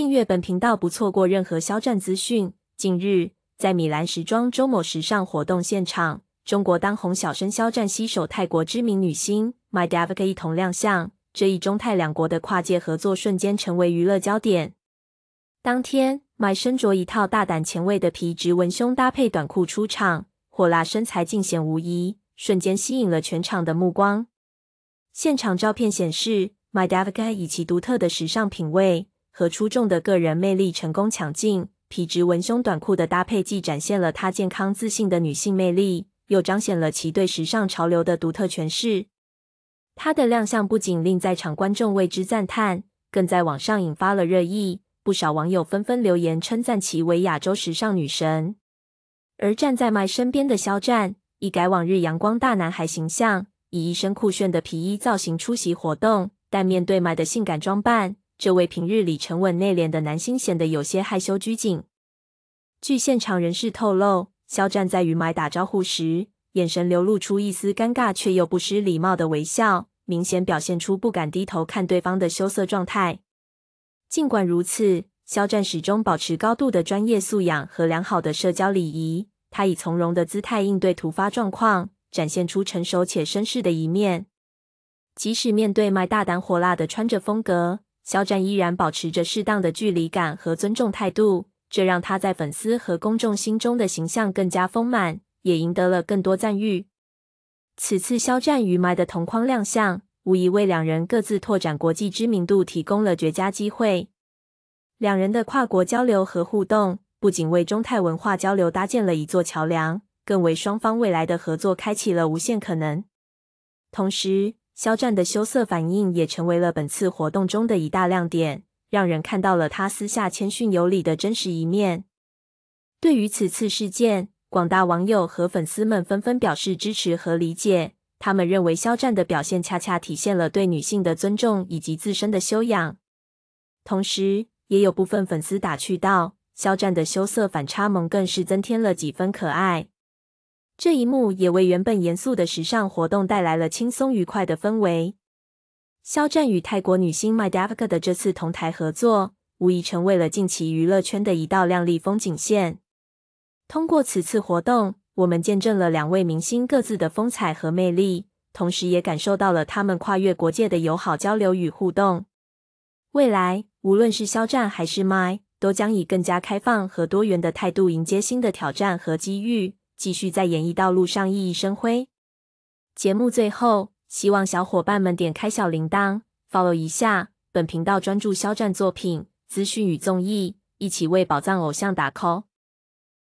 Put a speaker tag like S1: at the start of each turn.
S1: 订阅本频道，不错过任何肖战资讯。近日，在米兰时装周某时尚活动现场，中国当红小生肖战携手泰国知名女星 My d a v i c a 一同亮相，这一中泰两国的跨界合作瞬间成为娱乐焦点。当天，My 身着一套大胆前卫的皮质文胸搭配短裤出场，火辣身材尽显无疑，瞬间吸引了全场的目光。现场照片显示，My d a v i c a 以其独特的时尚品味。和出众的个人魅力成功抢镜。皮质文胸短裤的搭配既展现了她健康自信的女性魅力，又彰显了其对时尚潮流的独特诠释。她的亮相不仅令在场观众为之赞叹，更在网上引发了热议。不少网友纷纷留言称赞其为亚洲时尚女神。而站在麦身边的肖战，一改往日阳光大男孩形象，以一身酷炫的皮衣造型出席活动。但面对麦的性感装扮，这位平日里沉稳内敛的男星显得有些害羞拘谨。据现场人士透露，肖战在与麦打招呼时，眼神流露出一丝尴尬却又不失礼貌的微笑，明显表现出不敢低头看对方的羞涩状态。尽管如此，肖战始终保持高度的专业素养和良好的社交礼仪，他以从容的姿态应对突发状况，展现出成熟且绅士的一面。即使面对麦大胆火辣的穿着风格，肖战依然保持着适当的距离感和尊重态度，这让他在粉丝和公众心中的形象更加丰满，也赢得了更多赞誉。此次肖战与 My 的同框亮相，无疑为两人各自拓展国际知名度提供了绝佳机会。两人的跨国交流和互动，不仅为中泰文化交流搭建了一座桥梁，更为双方未来的合作开启了无限可能。同时，肖战的羞涩反应也成为了本次活动中的一大亮点，让人看到了他私下谦逊有礼的真实一面。对于此次事件，广大网友和粉丝们纷纷表示支持和理解。他们认为肖战的表现恰恰体现了对女性的尊重以及自身的修养。同时，也有部分粉丝打趣道：“肖战的羞涩反差萌更是增添了几分可爱。”这一幕也为原本严肃的时尚活动带来了轻松愉快的氛围。肖战与泰国女星 My d a v k a 的这次同台合作，无疑成为了近期娱乐圈的一道亮丽风景线。通过此次活动，我们见证了两位明星各自的风采和魅力，同时也感受到了他们跨越国界的友好交流与互动。未来，无论是肖战还是 My，都将以更加开放和多元的态度迎接新的挑战和机遇。继续在演艺道路上熠熠生辉。节目最后，希望小伙伴们点开小铃铛，follow 一下本频道，专注肖战作品资讯与综艺，一起为宝藏偶像打 call。